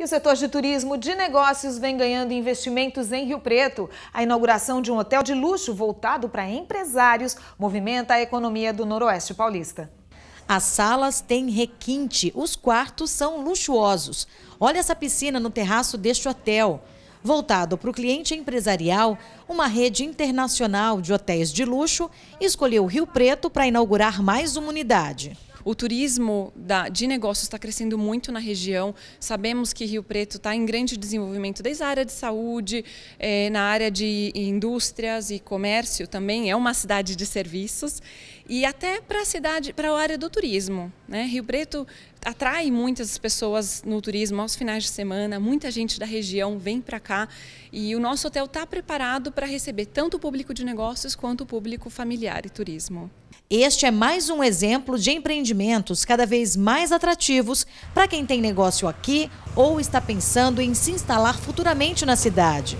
E o setor de turismo de negócios vem ganhando investimentos em Rio Preto. A inauguração de um hotel de luxo voltado para empresários movimenta a economia do Noroeste Paulista. As salas têm requinte, os quartos são luxuosos. Olha essa piscina no terraço deste hotel. Voltado para o cliente empresarial, uma rede internacional de hotéis de luxo escolheu Rio Preto para inaugurar mais uma unidade. O turismo da, de negócios está crescendo muito na região. Sabemos que Rio Preto está em grande desenvolvimento desde a área de saúde, eh, na área de indústrias e comércio também. É uma cidade de serviços e até para a cidade, para a área do turismo. Né? Rio Preto atrai muitas pessoas no turismo aos finais de semana, muita gente da região vem para cá e o nosso hotel está preparado para receber tanto o público de negócios quanto o público familiar e turismo. Este é mais um exemplo de empreendimentos cada vez mais atrativos para quem tem negócio aqui ou está pensando em se instalar futuramente na cidade.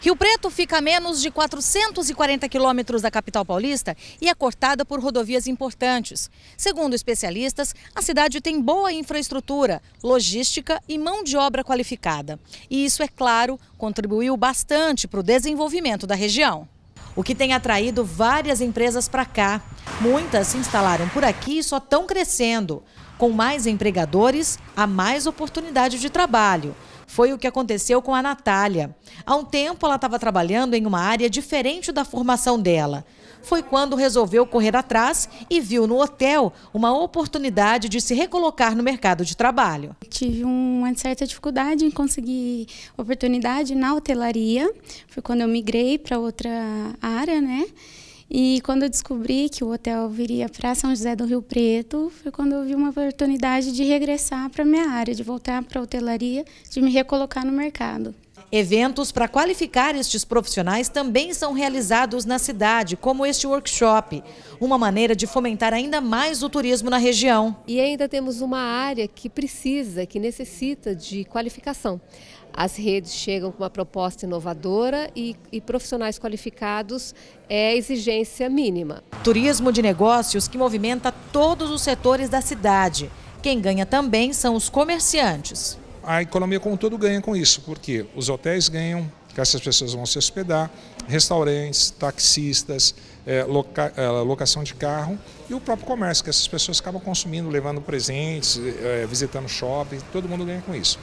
Rio Preto fica a menos de 440 quilômetros da capital paulista e é cortada por rodovias importantes. Segundo especialistas, a cidade tem boa infraestrutura, logística e mão de obra qualificada. E isso, é claro, contribuiu bastante para o desenvolvimento da região. O que tem atraído várias empresas para cá. Muitas se instalaram por aqui e só estão crescendo. Com mais empregadores, há mais oportunidade de trabalho foi o que aconteceu com a Natália. Há um tempo, ela estava trabalhando em uma área diferente da formação dela. Foi quando resolveu correr atrás e viu no hotel uma oportunidade de se recolocar no mercado de trabalho. Tive uma certa dificuldade em conseguir oportunidade na hotelaria. Foi quando eu migrei para outra área, né? E quando eu descobri que o hotel viria para São José do Rio Preto, foi quando eu vi uma oportunidade de regressar para minha área, de voltar para a hotelaria, de me recolocar no mercado. Eventos para qualificar estes profissionais também são realizados na cidade, como este workshop, uma maneira de fomentar ainda mais o turismo na região. E ainda temos uma área que precisa, que necessita de qualificação. As redes chegam com uma proposta inovadora e, e profissionais qualificados é exigência mínima. Turismo de negócios que movimenta todos os setores da cidade. Quem ganha também são os comerciantes a economia como um todo ganha com isso, porque os hotéis ganham, que essas pessoas vão se hospedar, restaurantes, taxistas, é, loca, é, locação de carro e o próprio comércio, que essas pessoas acabam consumindo, levando presentes, é, visitando shopping, todo mundo ganha com isso.